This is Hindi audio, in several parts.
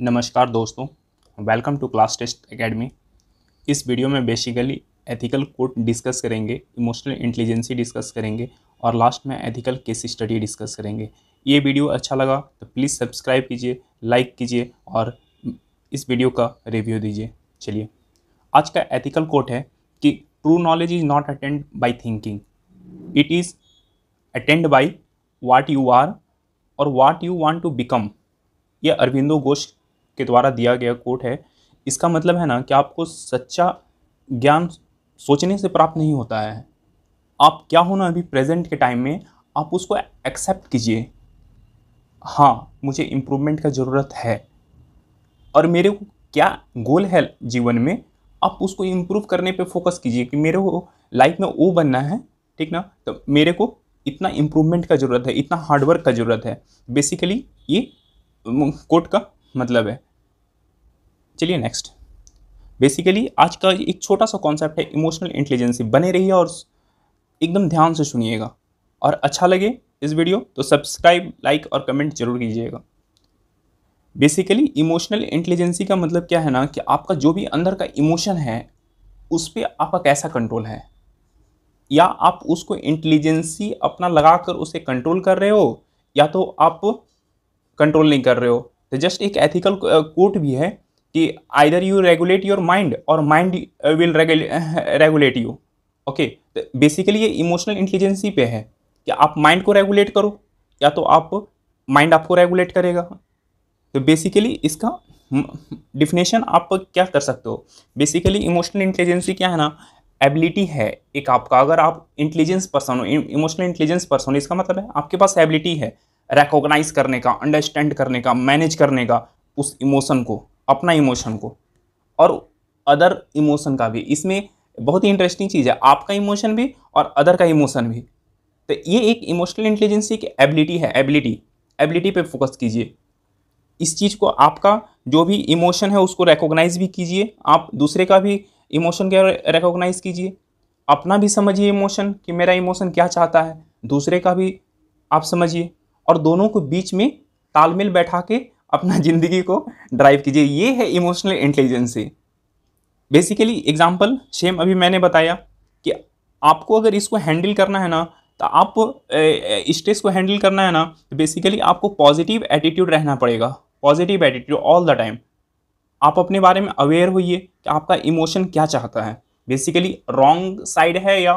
नमस्कार दोस्तों welcome to class test academy इस वीडियो में बेसिकली एथिकल कोड डिस्कस करेंगे इमोशनल इंटेलिजेंसी डिस्कस करेंगे और लास्ट में एथिकल केस स्टडी डिस्कस करेंगे ये वीडियो अच्छा लगा तो प्लीज़ सब्सक्राइब कीजिए लाइक कीजिए और इस वीडियो का रिव्यू दीजिए चलिए आज का एथिकल कोट है कि true knowledge is not attained by thinking it is attained by what you are और what you want to become यह अरविंदो घोष के द्वारा दिया गया कोट है इसका मतलब है ना कि आपको सच्चा ज्ञान सोचने से प्राप्त नहीं होता है आप क्या होना अभी प्रेजेंट के टाइम में आप उसको एक्सेप्ट कीजिए हाँ मुझे इम्प्रूवमेंट का ज़रूरत है और मेरे को क्या गोल है जीवन में आप उसको इम्प्रूव करने पे फोकस कीजिए कि मेरे को लाइफ में वो बनना है ठीक ना तो मेरे को इतना इम्प्रूवमेंट का ज़रूरत है इतना हार्डवर्क का ज़रूरत है बेसिकली ये कोट का मतलब है चलिए नेक्स्ट बेसिकली आज का एक छोटा सा कॉन्सेप्ट है इमोशनल इंटेलिजेंसी बने रहिए और एकदम ध्यान से सुनिएगा और अच्छा लगे इस वीडियो तो सब्सक्राइब लाइक और कमेंट जरूर कीजिएगा बेसिकली इमोशनल इंटेलिजेंसी का मतलब क्या है ना कि आपका जो भी अंदर का इमोशन है उस पर आपका कैसा कंट्रोल है या आप उसको इंटेलिजेंसी अपना लगा कर उसे कंट्रोल कर रहे हो या तो आप कंट्रोल नहीं कर रहे हो तो जस्ट एक एथिकल कोट भी है कि either you regulate your mind और mind will regulate you okay basically ये इमोशनल इंटेलिजेंसी पे है कि आप माइंड को रेगुलेट करो या तो आप माइंड आपको रेगुलेट करेगा तो बेसिकली इसका डिफिनेशन आप क्या कर सकते हो बेसिकली इमोशनल इंटेलिजेंसी क्या है ना एबिलिटी है एक आपका अगर आप इंटेलिजेंस पर्सन हो इमोशनल इंटेलिजेंस पर्सन हो इसका मतलब है आपके पास एबिलिटी है रेकोगनाइज करने का अंडरस्टैंड करने का मैनेज करने का उस इमोशन को अपना इमोशन को और अदर इमोशन का भी इसमें बहुत ही इंटरेस्टिंग चीज़ है आपका इमोशन भी और अदर का इमोशन भी तो ये एक इमोशनल इंटेलिजेंसी की एबिलिटी है एबिलिटी एबिलिटी पे फोकस कीजिए इस चीज़ को आपका जो भी इमोशन है उसको रिकोगनाइज़ भी कीजिए आप दूसरे का भी इमोशन क्या रिकोगनाइज कीजिए अपना भी समझिए इमोशन कि मेरा इमोशन क्या चाहता है दूसरे का भी आप समझिए और दोनों को बीच में तालमेल बैठा के अपना ज़िंदगी को ड्राइव कीजिए ये है emotional intelligence basically example same अभी मैंने बताया कि आपको अगर इसको हैंडल करना है ना तो आप स्ट्रेस को हैंडल करना है ना तो बेसिकली आपको पॉजिटिव एटीट्यूड रहना पड़ेगा positive attitude all the time आप अपने बारे में अवेयर होइए कि आपका इमोशन क्या चाहता है बेसिकली रॉन्ग साइड है या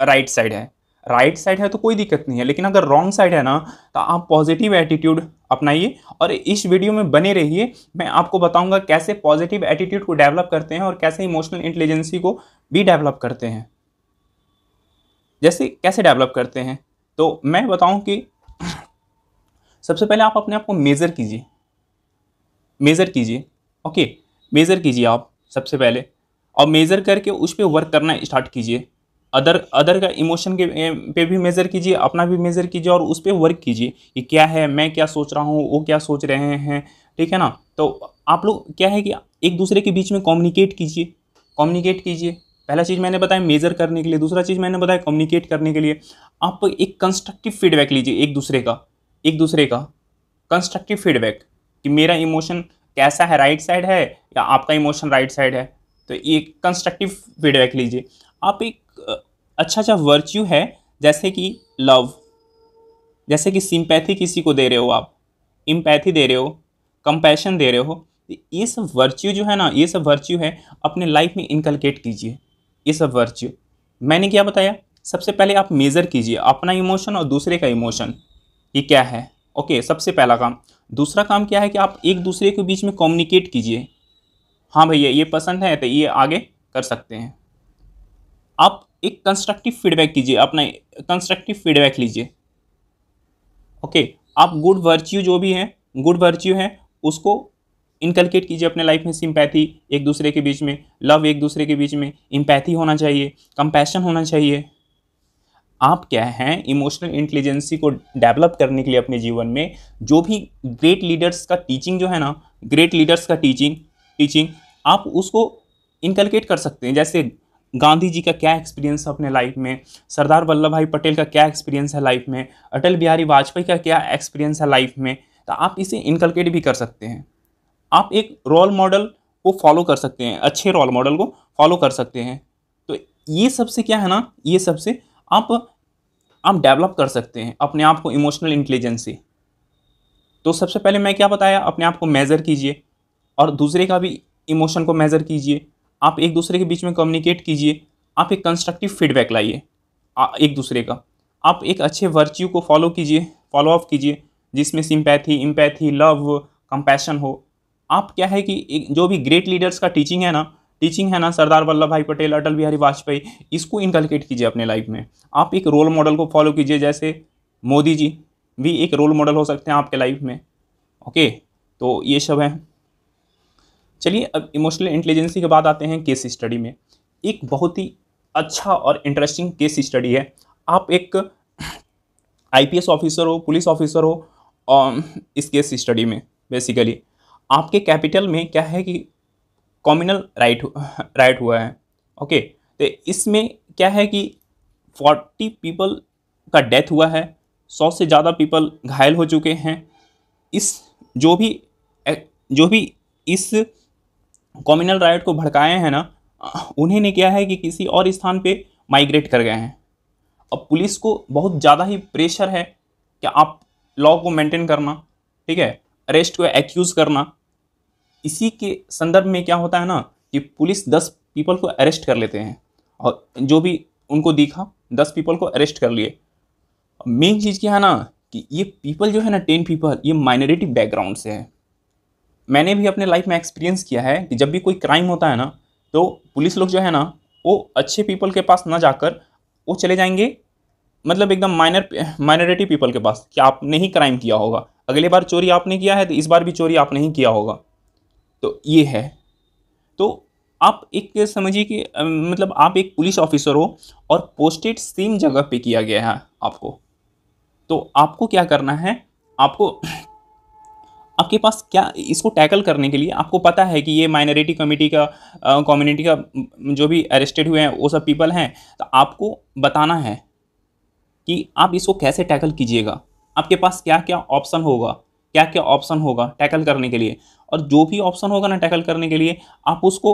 राइट right साइड है राइट right साइड है तो कोई दिक्कत नहीं है लेकिन अगर रॉन्ग साइड है ना तो आप पॉजिटिव एटीट्यूड अपनाइए और इस वीडियो में बने रहिए मैं आपको बताऊंगा कैसे पॉजिटिव एटीट्यूड को डेवलप करते हैं और कैसे इमोशनल इंटेलिजेंसी को भी डेवलप करते हैं जैसे कैसे डेवलप करते हैं तो मैं बताऊं कि सबसे पहले आप अपने आप को मेज़र कीजिए मेज़र कीजिए ओके मेज़र कीजिए आप सबसे पहले और मेज़र करके उस पर वर्क करना स्टार्ट कीजिए अदर अदर का इमोशन के eh, पे भी मेज़र कीजिए अपना भी मेज़र कीजिए और उस पर वर्क कीजिए कि क्या है मैं क्या सोच रहा हूँ वो क्या सोच रहे हैं ठीक है ना तो आप लोग क्या है कि एक दूसरे के बीच में कम्युनिकेट कीजिए कम्युनिकेट कीजिए पहला चीज़ मैंने बताया मेज़र करने के लिए दूसरा चीज़ मैंने बताया कम्युनिकेट करने के लिए आप एक कंस्ट्रक्टिव फीडबैक लीजिए एक दूसरे का एक दूसरे का कंस्ट्रक्टिव फीडबैक कि मेरा इमोशन कैसा है राइट साइड है या आपका इमोशन राइट साइड है तो ये कंस्ट्रक्टिव फीडबैक लीजिए आप एक अच्छा अच्छा वर्च्यू है जैसे कि लव जैसे कि सिंपैथी किसी को दे रहे हो आप इम्पैथी दे रहे हो कंपैशन दे रहे हो ये सब वर्च्यू जो है ना ये सब वर्च्यू है अपने लाइफ में इनकलकेट कीजिए ये सब वर्च्यू मैंने क्या बताया सबसे पहले आप मेज़र कीजिए अपना इमोशन और दूसरे का इमोशन ये क्या है ओके सबसे पहला काम दूसरा काम क्या है कि आप एक दूसरे के बीच में कम्युनिकेट कीजिए हाँ भैया ये पसंद है तो ये आगे कर सकते हैं आप एक कंस्ट्रक्टिव फीडबैक कीजिए अपना कंस्ट्रक्टिव फीडबैक लीजिए ओके आप गुड वर्च्यू जो भी हैं गुड वर्च्यू हैं उसको इनकलकेट कीजिए अपने लाइफ में सिंपैथी एक दूसरे के बीच में लव एक दूसरे के बीच में इम्पैथी होना चाहिए कंपैशन होना चाहिए आप क्या हैं इमोशनल इंटेलिजेंसी को डेवलप करने के लिए अपने जीवन में जो भी ग्रेट लीडर्स का टीचिंग जो है ना ग्रेट लीडर्स का टीचिंग टीचिंग आप उसको इनकलकेट कर सकते हैं जैसे गांधी जी का क्या एक्सपीरियंस है अपने लाइफ में सरदार वल्लभ भाई पटेल का क्या एक्सपीरियंस है लाइफ में अटल बिहारी वाजपेयी का क्या एक्सपीरियंस है लाइफ में तो आप इसे इनकलकेट भी कर सकते हैं आप एक रोल मॉडल को फॉलो कर सकते हैं अच्छे रोल मॉडल को फॉलो कर सकते हैं तो ये सबसे क्या है ना ये सबसे आप आप डेवलप कर सकते हैं अपने आप को इमोशनल इंटेलिजेंस से तो सबसे पहले मैं क्या बताया अपने आप को मेज़र कीजिए और दूसरे का भी इमोशन को मेज़र कीजिए आप एक दूसरे के बीच में कम्युनिकेट कीजिए आप एक कंस्ट्रक्टिव फीडबैक लाइए एक दूसरे का आप एक अच्छे वर्च्यू को फॉलो कीजिए फॉलो अप कीजिए जिसमें सिंपैथी इम्पैथी लव कंपैशन हो आप क्या है कि एक जो भी ग्रेट लीडर्स का टीचिंग है ना टीचिंग है ना सरदार वल्लभ भाई पटेल अटल बिहारी वाजपेयी इसको इनकलकेट कीजिए अपने लाइफ में आप एक रोल मॉडल को फॉलो कीजिए जैसे मोदी जी भी एक रोल मॉडल हो सकते हैं आपके लाइफ में ओके तो ये सब हैं चलिए अब इमोशनल इंटेलिजेंसी के बाद आते हैं केस स्टडी में एक बहुत ही अच्छा और इंटरेस्टिंग केस स्टडी है आप एक आईपीएस ऑफिसर हो पुलिस ऑफिसर हो और um, इस केस स्टडी में बेसिकली आपके कैपिटल में क्या है कि कॉमिनल राइट राइट हुआ है ओके तो इसमें क्या है कि फोर्टी पीपल का डेथ हुआ है सौ से ज़्यादा पीपल घायल हो चुके हैं इस जो भी जो भी इस कॉम्यूनल राइट को भड़काए हैं ना उन्हें ने क्या है कि किसी और स्थान पे माइग्रेट कर गए हैं अब पुलिस को बहुत ज़्यादा ही प्रेशर है कि आप लॉ को मेंटेन करना ठीक है अरेस्ट को एक्यूज़ करना इसी के संदर्भ में क्या होता है ना कि पुलिस दस पीपल को अरेस्ट कर लेते हैं और जो भी उनको दिखा दस पीपल को अरेस्ट कर लिए मेन चीज़ क्या है ना कि ये पीपल जो है ना टेन पीपल ये माइनॉरिटी बैकग्राउंड से है मैंने भी अपने लाइफ में एक्सपीरियंस किया है कि जब भी कोई क्राइम होता है ना तो पुलिस लोग जो है ना वो अच्छे पीपल के पास ना जाकर वो चले जाएंगे मतलब एकदम माइनर माइनॉरिटी पीपल के पास कि आपने ही क्राइम किया होगा अगली बार चोरी आपने किया है तो इस बार भी चोरी आपने ही किया होगा तो ये है तो आप एक समझिए कि मतलब आप एक पुलिस ऑफिसर हो और पोस्टेड सेम जगह पे किया गया है आपको तो आपको क्या करना है आपको आपके पास क्या इसको टैकल करने के लिए आपको पता है कि ये माइनॉरिटी कमेटी का कम्युनिटी का जो भी अरेस्टेड हुए हैं वो सब पीपल हैं तो आपको बताना है कि आप इसको कैसे टैकल कीजिएगा आपके पास क्या क्या ऑप्शन होगा क्या क्या ऑप्शन होगा टैकल करने के लिए और जो भी ऑप्शन होगा ना टैकल करने के लिए आप उसको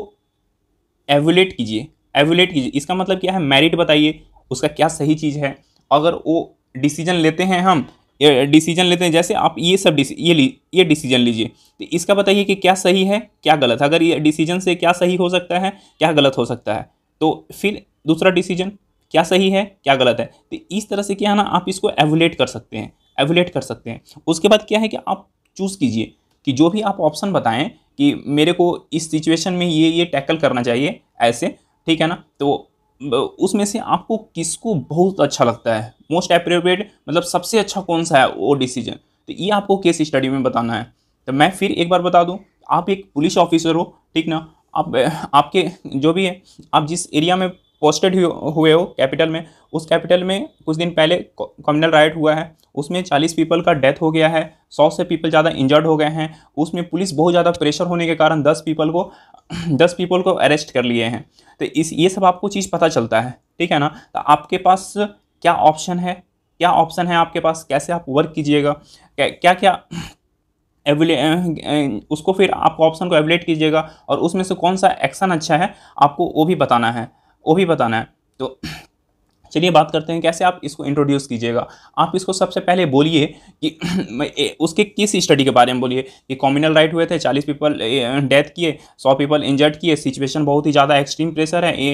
एवुलेट कीजिए एवुलेट कीजिए इसका मतलब क्या है मेरिट बताइए उसका क्या सही चीज़ है अगर वो डिसीजन लेते हैं हम डिसीजन लेते हैं जैसे आप ये सब ये ये डिसीजन लीजिए तो इसका बताइए कि क्या सही है क्या गलत है अगर ये डिसीजन से क्या सही हो सकता है क्या गलत हो सकता है तो फिर दूसरा डिसीजन क्या सही है क्या गलत है तो इस तरह से क्या है ना आप इसको एवुलेट कर सकते हैं एवुलेट कर सकते हैं उसके बाद क्या है कि आप चूज़ कीजिए कि जो भी आप ऑप्शन बताएं कि मेरे को इस सिचुएशन में ये ये टैकल करना चाहिए ऐसे ठीक है ना तो उसमें से आपको किसको बहुत अच्छा लगता है मोस्ट अप्रोप्रिएट मतलब सबसे अच्छा कौन सा है वो डिसीजन तो ये आपको केस स्टडी में बताना है तो मैं फिर एक बार बता दूँ आप एक पुलिस ऑफिसर हो ठीक ना आप आपके जो भी है आप जिस एरिया में पोस्टेड हुए हो कैपिटल में उस कैपिटल में कुछ दिन पहले कम्युनल राइट हुआ है उसमें 40 पीपल का डेथ हो गया है 100 से पीपल ज़्यादा इंजर्ड हो गए हैं उसमें पुलिस बहुत ज़्यादा प्रेशर होने के कारण 10 पीपल को 10 पीपल को अरेस्ट कर लिए हैं तो इस ये सब आपको चीज़ पता चलता है ठीक है ना तो आपके पास क्या ऑप्शन है क्या ऑप्शन है आपके पास कैसे आप वर्क कीजिएगा क्या क्या, क्या एवले उसको फिर आप ऑप्शन को एवलेट कीजिएगा और उसमें से कौन सा एक्शन अच्छा है आपको वो भी बताना है वो भी बताना है तो चलिए बात करते हैं कैसे आप इसको इंट्रोड्यूस कीजिएगा आप इसको सबसे पहले बोलिए कि उसके किस स्टडी के बारे में बोलिए कि कॉम्यूनल राइट हुए थे चालीस पीपल डेथ किए सौ पीपल इंजर्ड किए सिचुएशन बहुत ही ज़्यादा एक्सट्रीम प्रेशर है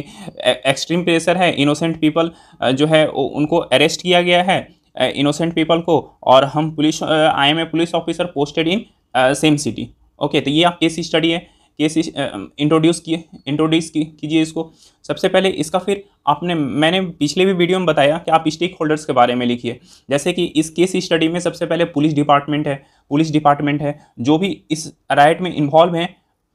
एक्सट्रीम प्रेशर है इनोसेंट पीपल जो है उनको अरेस्ट किया गया है इनोसेंट पीपल को और हम police I am a police officer posted in same city okay तो ये आप किस स्टडी है केस इंट्रोड्यूस किए इंट्रोड्यूस कीजिए इसको सबसे पहले इसका फिर आपने मैंने पिछले भी वीडियो में बताया कि आप स्टेक होल्डर्स के बारे में लिखिए जैसे कि इस केस स्टडी में सबसे पहले पुलिस डिपार्टमेंट है पुलिस डिपार्टमेंट है जो भी इस राइट में इन्वॉल्व हैं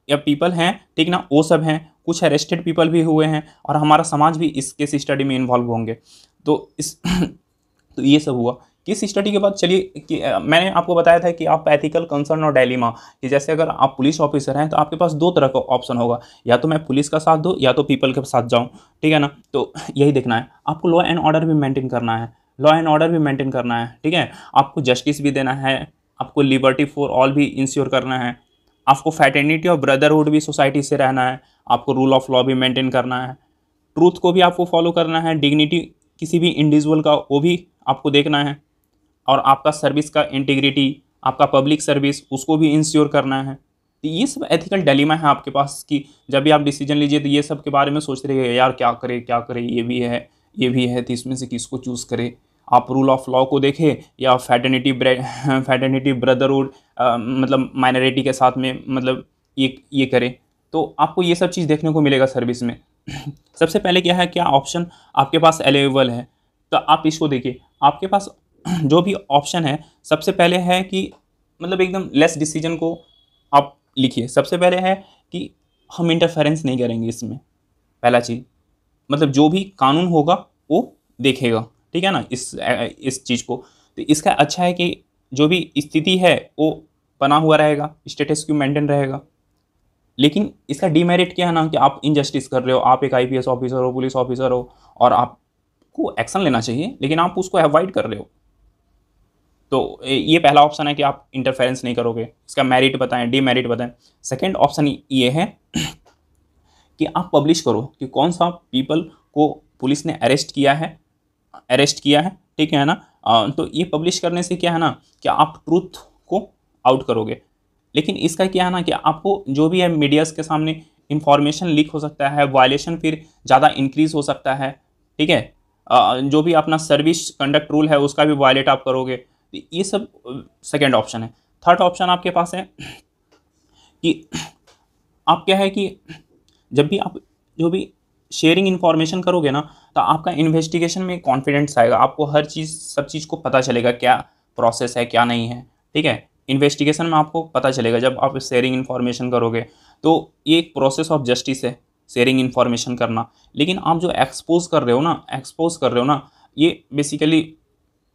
या पीपल हैं ठीक ना वो सब हैं कुछ अरेस्टेड पीपल भी हुए हैं और हमारा समाज भी इस केस स्टडी में इन्वॉल्व होंगे तो इस तो ये सब हुआ इस स्टडी के बाद चलिए कि मैंने आपको बताया था कि आप एथिकल कंसर्न और डेलीमा कि जैसे अगर आप पुलिस ऑफिसर हैं तो आपके पास दो तरह का ऑप्शन होगा या तो मैं पुलिस का साथ दूँ या तो पीपल के साथ जाऊँ ठीक है ना तो यही देखना है आपको लॉ एंड ऑर्डर भी मैंटेन करना है लॉ एंड ऑर्डर भी मैंटेन करना है ठीक है आपको जस्टिस भी देना है आपको लिबर्टी फॉर ऑल भी इंश्योर करना है आपको फैटर्निटी और ब्रदरहुड भी सोसाइटी से रहना है आपको रूल ऑफ लॉ भी मेंटेन करना है ट्रूथ को भी आपको फॉलो करना है डिग्निटी किसी भी इंडिविजुअल का वो भी आपको देखना है और आपका सर्विस का इंटीग्रिटी आपका पब्लिक सर्विस उसको भी इंश्योर करना है तो ये सब एथिकल डेलीमा है आपके पास कि जब भी आप डिसीजन लीजिए तो ये सब के बारे में सोच रहे हैं यार क्या करे क्या करे ये भी है ये भी है तो इसमें से किसको चूज़ करें आप रूल ऑफ लॉ को देखें या फैटर्निटी फैटर्निटी ब्रदरहुड मतलब माइनॉरिटी के साथ में मतलब ये ये करें तो आपको ये सब चीज़ देखने को मिलेगा सर्विस में सबसे पहले क्या है क्या ऑप्शन आपके पास अवेलेबल है तो आप इसको देखिए आपके पास जो भी ऑप्शन है सबसे पहले है कि मतलब एकदम लेस डिसीजन को आप लिखिए सबसे पहले है कि हम इंटरफेरेंस नहीं करेंगे इसमें पहला चीज़ मतलब जो भी कानून होगा वो देखेगा ठीक है ना इस इस चीज़ को तो इसका अच्छा है कि जो भी स्थिति है वो बना हुआ रहेगा स्टेटस क्यों मेंटेन रहेगा लेकिन इसका डीमेरिट क्या है ना कि आप इनजस्टिस कर रहे हो आप एक आईपीएस ऑफिसर हो पुलिस ऑफिसर हो और आपको एक्शन लेना चाहिए लेकिन आप उसको अवॉइड कर रहे हो तो ये पहला ऑप्शन है कि आप इंटरफेरेंस नहीं करोगे इसका मेरिट बताएं डीमेरिट बताएं सेकंड ऑप्शन ये है कि आप पब्लिश करो कि कौन सा पीपल को पुलिस ने अरेस्ट किया है अरेस्ट किया है ठीक है ना तो ये पब्लिश करने से क्या है ना कि आप ट्रूथ को आउट करोगे लेकिन इसका क्या है ना कि आपको जो भी है मीडियाज़ के सामने इंफॉर्मेशन लीक हो सकता है वायलेशन फिर ज़्यादा इंक्रीज़ हो सकता है ठीक है जो भी अपना सर्विस कंडक्ट रूल है उसका भी वायलेट आप करोगे ये सब सेकेंड ऑप्शन है थर्ड ऑप्शन आपके पास है कि आप क्या है कि जब भी आप जो भी शेयरिंग इन्फॉर्मेशन करोगे ना तो आपका इन्वेस्टिगेशन में कॉन्फिडेंस आएगा आपको हर चीज़ सब चीज़ को पता चलेगा क्या प्रोसेस है क्या नहीं है ठीक है इन्वेस्टिगेशन में आपको पता चलेगा जब आप शेयरिंग इन्फॉर्मेशन करोगे तो ये एक प्रोसेस ऑफ जस्टिस है शेयरिंग इन्फॉर्मेशन करना लेकिन आप जो एक्सपोज कर रहे हो ना एक्सपोज कर रहे हो ना ये बेसिकली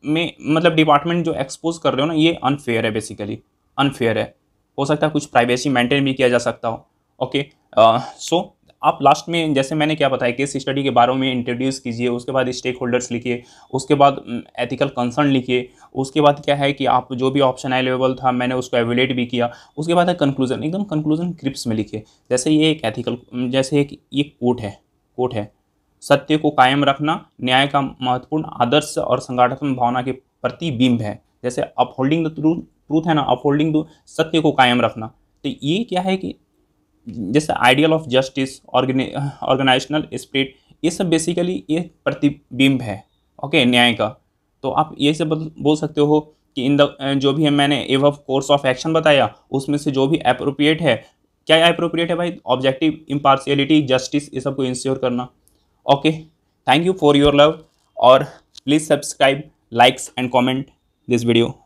में मतलब डिपार्टमेंट जो एक्सपोज कर रहे हो ना ये अनफेयर है बेसिकली अनफेयर है हो सकता है कुछ प्राइवेसी मेंटेन भी किया जा सकता हो ओके सो आप लास्ट में जैसे मैंने क्या बताया केस स्टडी के बारे में इंट्रोड्यूस कीजिए उसके बाद स्टेक होल्डर्स लिखिए उसके बाद एथिकल कंसर्न लिखिए उसके बाद क्या है कि आप जो भी ऑप्शन अवेलेबल था मैंने उसको एवेलेट भी किया उसके बाद है कंक्लूजन एकदम कंक्लूजन क्रिप्स में लिखिए जैसे ये एक एथिकल जैसे एक ये कोट है कोट है सत्य को कायम रखना न्याय का महत्वपूर्ण आदर्श और संगठन भावना के प्रतिबिंब है जैसे अपहोल्डिंग द ट्रूथ ट्रूथ है ना अपहोल्डिंग द सत्य को कायम रखना तो ये क्या है कि जैसे ideal of justice organizational spirit ये सब बेसिकली ये प्रतिबिंब है ओके न्याय का तो आप ये सब बोल सकते हो कि इन द जो भी है मैंने एव कोर्स ऑफ एक्शन बताया उसमें से जो भी अप्रोप्रिएट है क्या अप्रोप्रिएट है भाई ऑब्जेक्टिव इम्पार्शियलिटी जस्टिस ये सब को इंश्योर करना Okay, thank you for your love or please subscribe, likes and comment this video.